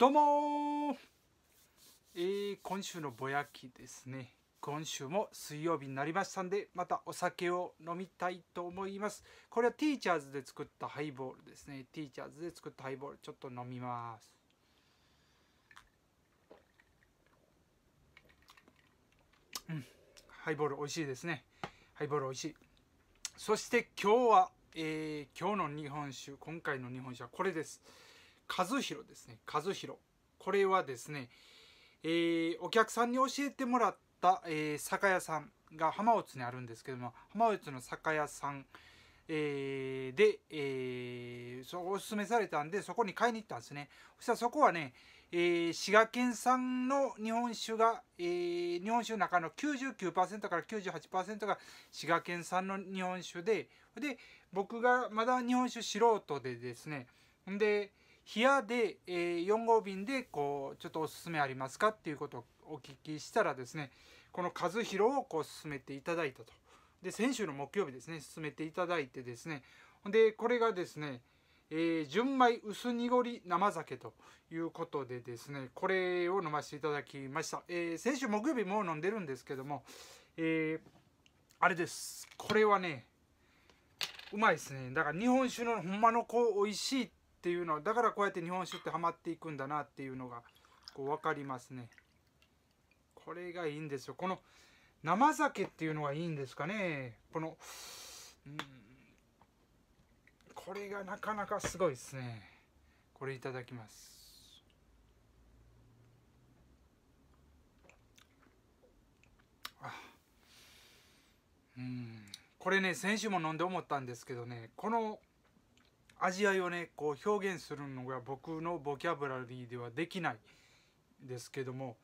どうもえー、今週のぼやきですね今週も水曜日になりましたんでまたお酒を飲みたいと思いますこれはティーチャーズで作ったハイボールですねティーチャーズで作ったハイボールちょっと飲みますうんハイボール美味しいですねハイボール美味しいそして今日は、えー、今日の日本酒今回の日本酒はこれです和弘ですね和弘これはですね、えー、お客さんに教えてもらった、えー、酒屋さんが浜内にあるんですけども浜内の酒屋さん、えー、で、えー、そおすすめされたんでそこに買いに行ったんですねそしたらそこはね、えー、滋賀県産の日本酒が、えー、日本酒の中の99%から98%が滋賀県産の日本酒でで僕がまだ日本酒素人でですねで冷やで、えー、4号瓶でこうちょっとおすすめありますかっていうことをお聞きしたらですねこの和弘をこう進めていただいたとで先週の木曜日ですね進めていただいてですねでこれがですね、えー、純米薄濁り生酒ということでですねこれを飲ませていただきました、えー、先週木曜日もう飲んでるんですけども、えあれですこれはねうまいですねだから日本酒のほんまのこう美味しいっていうのだからこうやって日本酒ってはまっていくんだなっていうのがこう分かりますねこれがいいんですよこの生酒っていうのがいいんですかねこのこれがなかなかすごいですねこれいただきますうんこれね先週も飲んで思ったんですけどねこの味わいをねこう表現するのが僕のボキャブラリーではできないですけども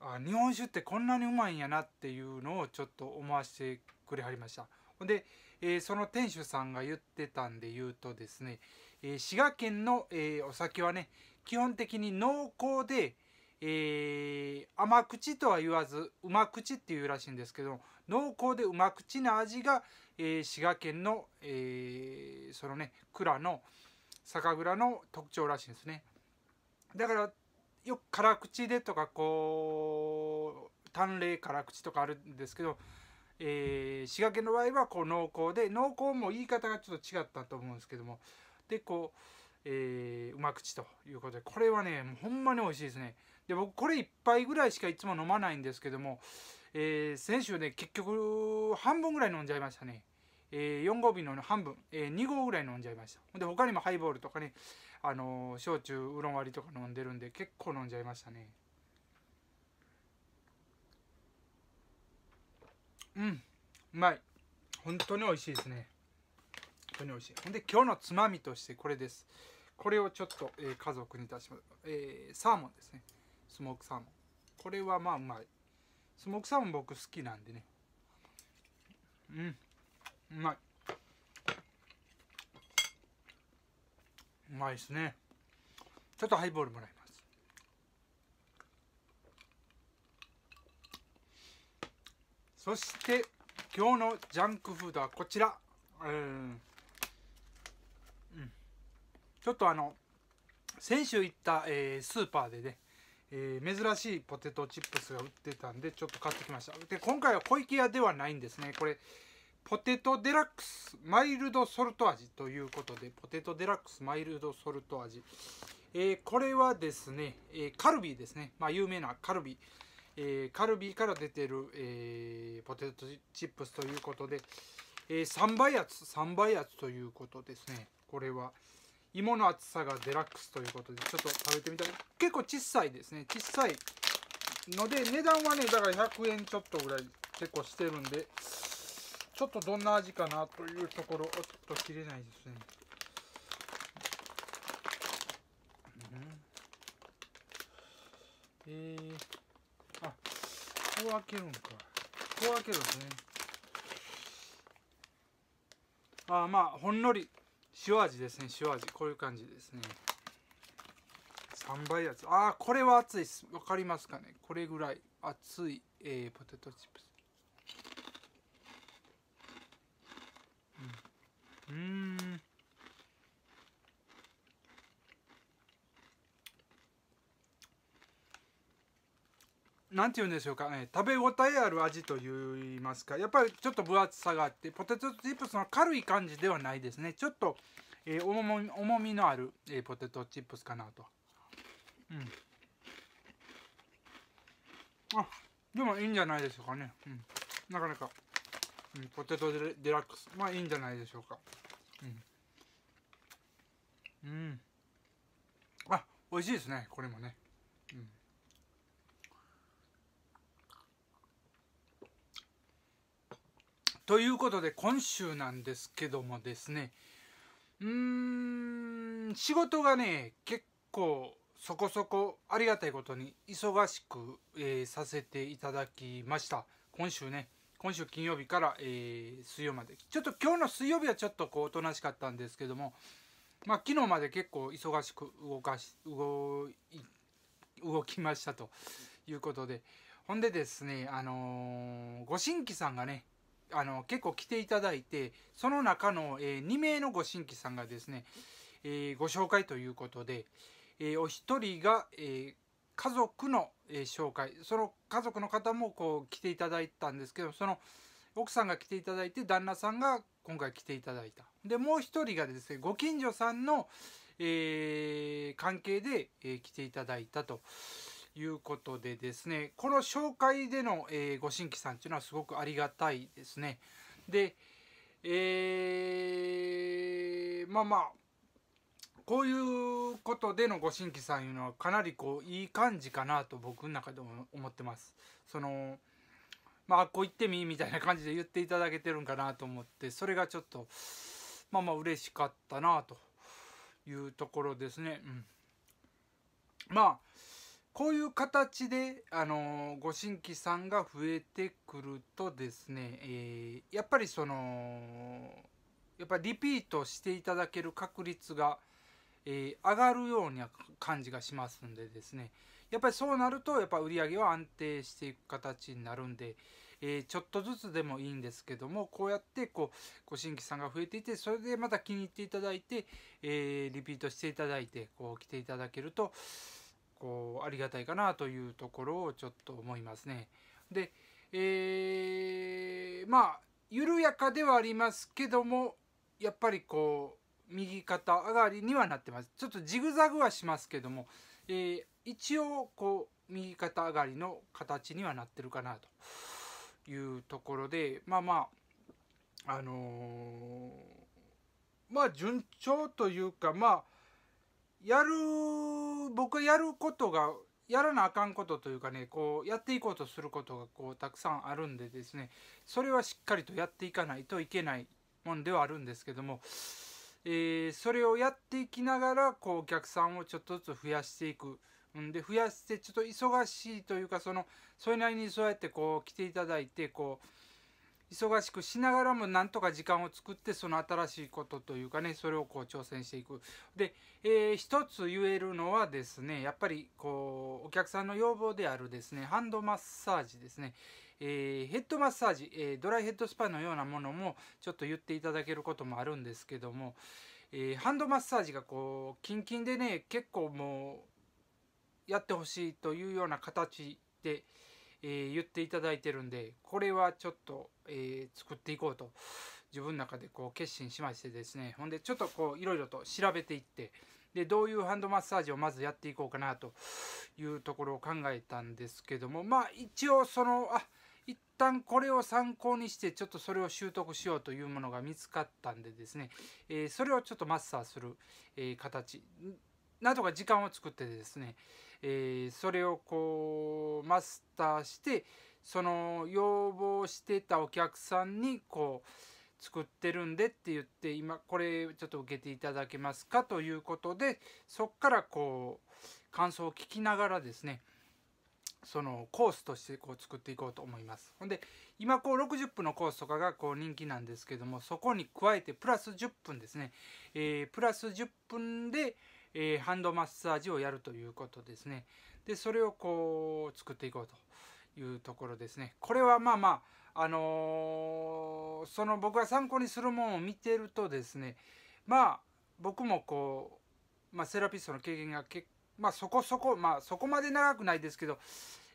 あ日本酒ってこんなにうまいんやなっていうのをちょっと思わせてくれはりました。で、えー、その店主さんが言ってたんで言うとですね、えー、滋賀県の、えー、お酒はね基本的に濃厚で、えー、甘口とは言わずうま口っていうらしいんですけど濃厚でうま口な味が、えー、滋賀県の、えー、そのね蔵の酒蔵の特徴らしいんですねだからよく辛口でとかこう淡麗辛口とかあるんですけど、え滋賀県の場合はこう濃厚で濃厚も言い方がちょっと違ったと思うんですけどもでこう、えうま口ということでこれはねほんまに美味しいですね。で僕これ1杯ぐらいしかいつも飲まないんですけども、えー、先週ね結局半分ぐらい飲んじゃいましたね、えー、4合瓶の半分、えー、2合ぐらい飲んじゃいましたで他にもハイボールとかね、あのー、焼酎うどん割りとか飲んでるんで結構飲んじゃいましたねうんうまい本当に美味しいですね本当に美味しいほんで今日のつまみとしてこれですこれをちょっと、えー、家族に出します、えー、サーモンですねスモークサーモンこれはまあうまいスモークサーモン僕好きなんでねうんうまいうまいですねちょっとハイボールもらいますそして今日のジャンクフードはこちらうんちょっとあの先週行った、えー、スーパーでねえー、珍しいポテトチップスが売ってたんでちょっと買ってきましたで今回は湖池屋ではないんですねこれポテトデラックスマイルドソルト味ということでポテトデラックスマイルドソルト味、えー、これはですね、えー、カルビーですね、まあ、有名なカルビー、えー、カルビーから出てる、えポテトチップスということで、え3倍圧3倍圧ということですねこれは芋の厚さがデラックスということでちょっと食べてみたい結構小さいですね小さいので値段はねだから100円ちょっとぐらい結構してるんでちょっとどんな味かなというところちょっと切れないですね、うん、えー、あこう開けるんかこう開けるんですねあまあほんのり塩味ですね塩味こういう感じですね3倍やああこれは熱いです分かりますかねこれぐらい熱い、えー、ポテトチップスうんうん何て言うんでしょうか、ね、食べ応えある味といいますかやっぱりちょっと分厚さがあってポテトチップスの軽い感じではないですねちょっと、えー、重み重みのある、えー、ポテトチップスかなと、うん、あでもいいんじゃないでしょうかね、うん、なかなか、うん、ポテトデラックスまあいいんじゃないでしょうかうん、うん、あ美味しいですねこれもねうんということで今週なんですけどもですねうーん仕事がね結構そこそこありがたいことに忙しく、えー、させていただきました今週ね今週金曜日から、えー、水曜までちょっと今日の水曜日はちょっとこうおとなしかったんですけどもまあ、昨日まで結構忙しく動かし動動きましたということでほんでですねあのー、ご新規さんがねあの結構来ていただいてその中の、えー、2名のご新規さんがですね、えー、ご紹介ということで、えー、お一人が、え家族の、え紹介その家族の方もこう来ていただいたんですけどその奥さんが来ていただいて旦那さんが今回来ていただいたでもう一人がですねご近所さんの、え関係で、え来ていただいたと。いうことでですねこの紹介での、えー、ご新規さんっていうのはすごくありがたいですねでえー、まあまあこういうことでのご新規さんいうのはかなりこういい感じかなと僕の中でも思ってますそのまあこう行ってみみたいな感じで言っていただけてるんかなと思ってそれがちょっとまあまあ嬉しかったなというところですねうんまあこういう形で、あのご新規さんが増えてくるとですね、えー、やっぱりそのやっぱリピートしていただける確率が、えー、上がるような感じがしますんでですねやっぱりそうなるとやっぱ売り上げは安定していく形になるんで、えー、ちょっとずつでもいいんですけどもこうやってこうご新規さんが増えていてそれでまた気に入っていただいて、えー、リピートしていただいてこう来ていただけるとこありがたいかなというところをちょっと思いますね。で、えー、まあ緩やかではありますけどもやっぱりこう右肩上がりにはなってますちょっとジグザグはしますけども、えー、一応こう右肩上がりの形にはなってるかなというところでまあまああのー、まあ順調というかまあやる僕はやることがやらなあかんことというかねこうやっていこうとすることがこうたくさんあるんでですねそれはしっかりとやっていかないといけないもんではあるんですけども、えー、それをやっていきながらこうお客さんをちょっとずつ増やしていく。んで増やしてちょっと忙しいというかそのそれなりにそうやってこう来ていただいてこう忙しくしながらもなんとか時間を作ってその新しいことというかねそれをこう挑戦していくで、えー、一つ言えるのはですねやっぱりこうお客さんの要望であるですねハンドマッサージですね、えー、ヘッドマッサージ、えー、ドライヘッドスパのようなものもちょっと言っていただけることもあるんですけども、えー、ハンドマッサージがこうキンキンでね結構もうやってほしいというような形で。えー、言っていただいてるんでこれはちょっと、えー、作っていこうと自分の中でこう決心しましてですねほんでちょっとこういろいろと調べていってでどういうハンドマッサージをまずやっていこうかなというところを考えたんですけどもまあ一応そのあ一旦これを参考にしてちょっとそれを習得しようというものが見つかったんでですね、えー、それをちょっとマスターする、えー、形なんとか時間を作ってですね、えー、それをこうマスターしてその要望してたお客さんにこう作ってるんでって言って今これちょっと受けていただけますかということでそっからこう感想を聞きながらですねそのコースとしてこう作っていこうと思いますほんで今こう60分のコースとかがこう人気なんですけどもそこに加えてプラス10分ですね、えー、プラス10分で、えー、ハンドマッサージをやるということですねでそれをこう作っていこうというところですねこれはまあまああのー、その僕が参考にするものを見てるとですねまあ僕もこう、まあ、セラピストの経験がけ、まあ、そこそこまあそこまで長くないですけど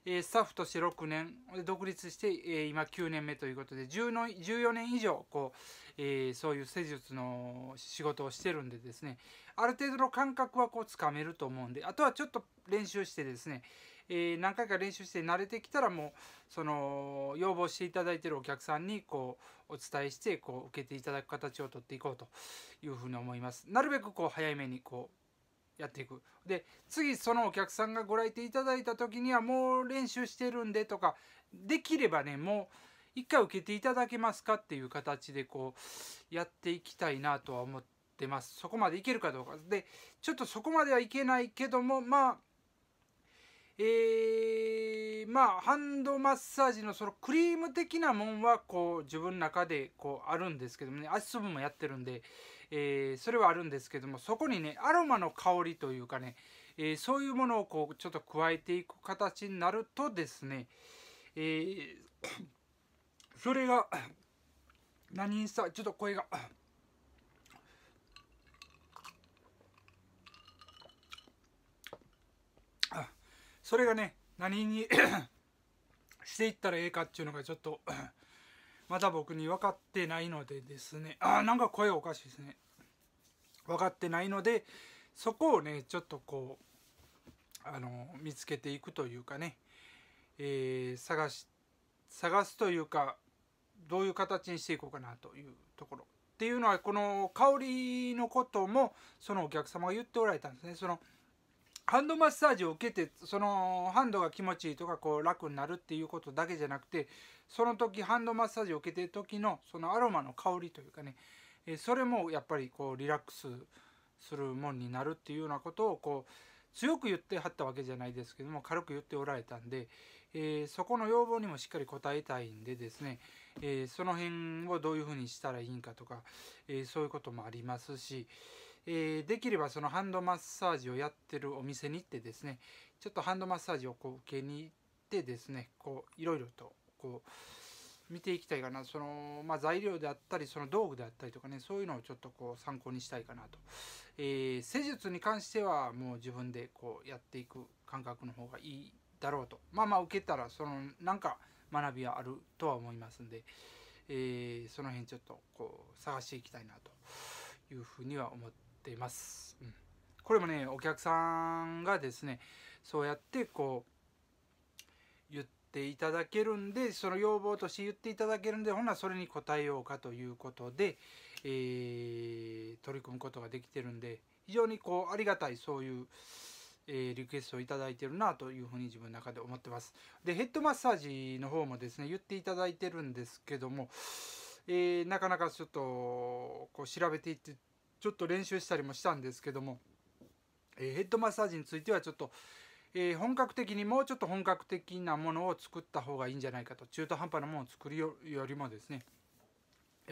えスタッフとして6年独立して、え今9年目ということで10の14年以上こう、えそういう施術の仕事をしてるんでですねある程度の感覚はこうつかめると思うんであとはちょっと練習してですね、え何回か練習して慣れてきたらもうその要望していただいてるお客さんにこうお伝えしてこう受けていただく形をとっていこうというふうに思います。なるべくこう早めにこうやっていくで次そのお客さんがご来店いただいた時にはもう練習してるんでとかできればねもう一回受けていただけますかっていう形でこうやっていきたいなとは思ってますそこまでいけるかどうかでちょっとそこまではいけないけどもまあえー、まあハンドマッサージのそのクリーム的なもんはこう自分の中でこうあるんですけどもね足つぼもやってるんでえー、それはあるんですけどもそこにねアロマの香りというかね、えー、そういうものをこうちょっと加えていく形になるとですね、えー、それが 何にさちょっと声が。それがね何にしていったらええかっていうのがちょっとまだ僕に分かってないのでですねあなんか声おかしいですね分かってないのでそこをねちょっとこうあの見つけていくというかね、えー、探し探すというかどういう形にしていこうかなというところっていうのはこの香りのこともそのお客様が言っておられたんですねそのハンドマッサージを受けてそのハンドが気持ちいいとかこう楽になるっていうことだけじゃなくてその時ハンドマッサージを受けてる時のそのアロマの香りというかね、それもやっぱりこうリラックスするもんになるっていうようなことをこう強く言ってはったわけじゃないですけども軽く言っておられたんで、えー、そこの要望にもしっかり応えたいんでですね、えー、その辺をどういうふうにしたらいいんかとか、えー、そういうこともありますし。えー、できればそのハンドマッサージをやってるお店に行ってですねちょっとハンドマッサージをこう受けに行ってですねこういろいろとこう見ていきたいかなその、まあ、材料であったりその道具であったりとかねそういうのをちょっとこう参考にしたいかなと、えー、施術に関してはもう自分でこうやっていく感覚の方がいいだろうとまあまあ受けたらそのなんか学びはあるとは思いますんで、えー、その辺ちょっとこう探していきたいなというふうには思ってっています、うん、これもねお客さんがですねそうやってこう言っていただけるんでその要望として言っていただけるんでほなそれに応えようかということで、えー、取り組むことができてるんで非常にこうありがたいそういう、えー、リクエストを頂いてるなというふうに自分の中で思ってます。でヘッドマッサージの方もですね言っていただいてるんですけども、えー、なかなかちょっとこう調べていってちょっと練習したりもしたんですけども、えー、ヘッドマッサージについてはちょっと、えー、本格的にもうちょっと本格的なものを作った方がいいんじゃないかと中途半端なものを作るよりもですね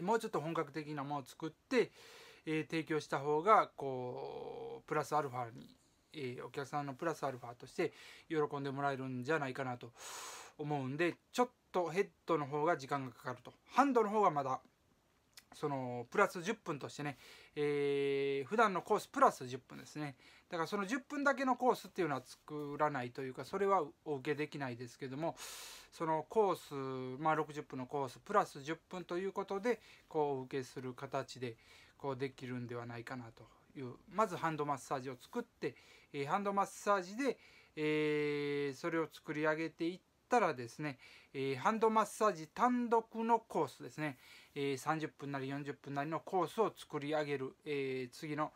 もうちょっと本格的なものを作って、えー、提供した方がこうプラスアルファに、えー、お客さんのプラスアルファとして喜んでもらえるんじゃないかなと思うんでちょっとヘッドの方が時間がかかるとハンドの方がまだそのプラス10分としてね、えー、普段のコースプラス10分ですねだからその10分だけのコースっていうのは作らないというかそれはお受けできないですけどもそのコース、まあ、60分のコースプラス10分ということでこうお受けする形でこうできるんではないかなというまずハンドマッサージを作って、えー、ハンドマッサージで、えー、それを作り上げていってったらですね、えー、ハンドマッサージ単独のコースですね、えー、30分なり40分なりのコースを作り上げる、えー、次の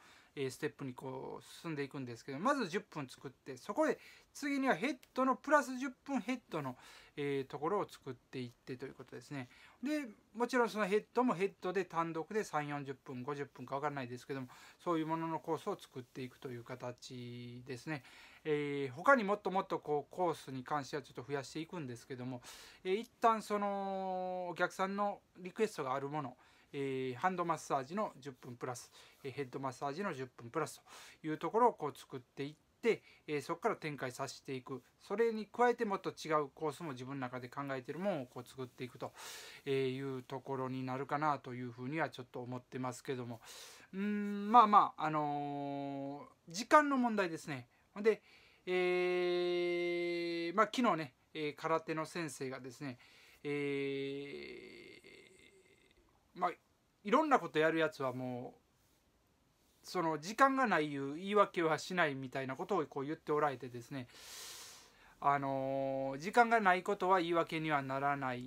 ステップにこう進んでいくんですけどまず10分作ってそこで次にはヘッドのプラス10分ヘッドの、えー、ところを作っていってということですねでもちろんそのヘッドもヘッドで単独で3 4 0分50分か分からないですけどもそういうもののコースを作っていくという形ですね、えー、他にもっともっとこうコースに関してはちょっと増やしていくんですけども、えー、一旦そのお客さんのリクエストがあるものえー、ハンドマッサージの10分プラス、えー、ヘッドマッサージの10分プラスというところをこう作っていって、えそこから展開させていくそれに加えてもっと違うコースも自分の中で考えてるものをこう作っていくというところになるかなというふうにはちょっと思ってますけどもうんまあまああのー、時間の問題ですね。で、えー、まあ、昨日ね、え空手の先生がですね、えー、まあいろんなことやるやつはもうその時間がないいう言い訳はしないみたいなことをこう言っておられてですねあの時間がないことは言い訳にはならない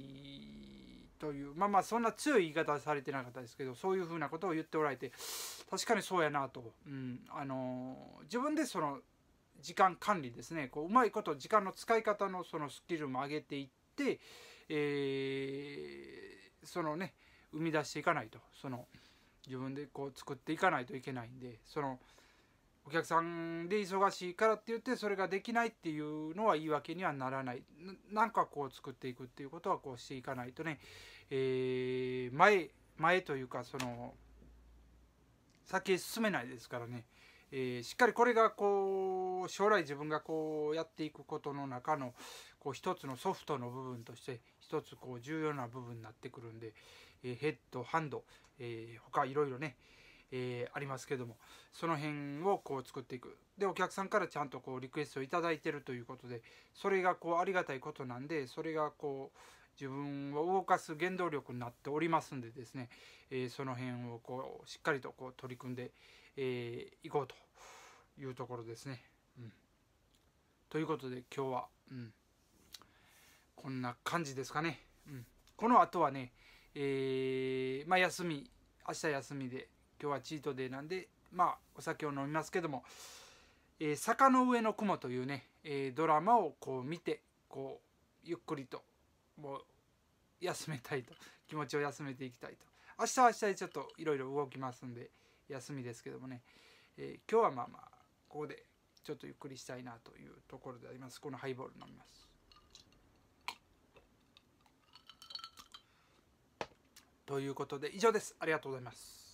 というまあまあそんな強い言い方はされてなかったですけどそういうふうなことを言っておられて確かにそうやなと、うん、あの自分でその時間管理ですねこううまいこと時間の使い方のそのスキルも上げていって、えー、そのね生み出していかないとその。自分でこう作っていかないといけないんでそのお客さんで忙しいからって言ってそれができないっていうのは言い訳にはならないなんかこう作っていくっていうことはこうしていかないとね、えー、前前というかその先へ進めないですからね、えー、しっかりこれがこう将来自分がこうやっていくことの中の、こう一つのソフトの部分として一つこう重要な部分になってくるんで、えー、ヘッドハンド、えー、他いろいろね、えー、ありますけどもその辺をこう作っていくでお客さんからちゃんとこうリクエストを頂いてるということでそれがこうありがたいことなんでそれがこう自分を動かす原動力になっておりますんでですね、えー、その辺をこうしっかりとこう取り組んで、えー、いこうというところですね。うん、ということで今日は、うん、こんな感じですかね、うん、この後はね、えー、まあ休み明日休みで今日はチートデーなんでまあお酒を飲みますけども「えー、坂の上の雲」というね、えー、ドラマをこう見てこうゆっくりともう休めたいと気持ちを休めていきたいと明日は明日でちょっといろいろ動きますんで休みですけどもね、えー、今日はまあまあここでちょっとゆっくりしたいなというところでありますこのハイボール飲みます。ということで以上ですありがとうございます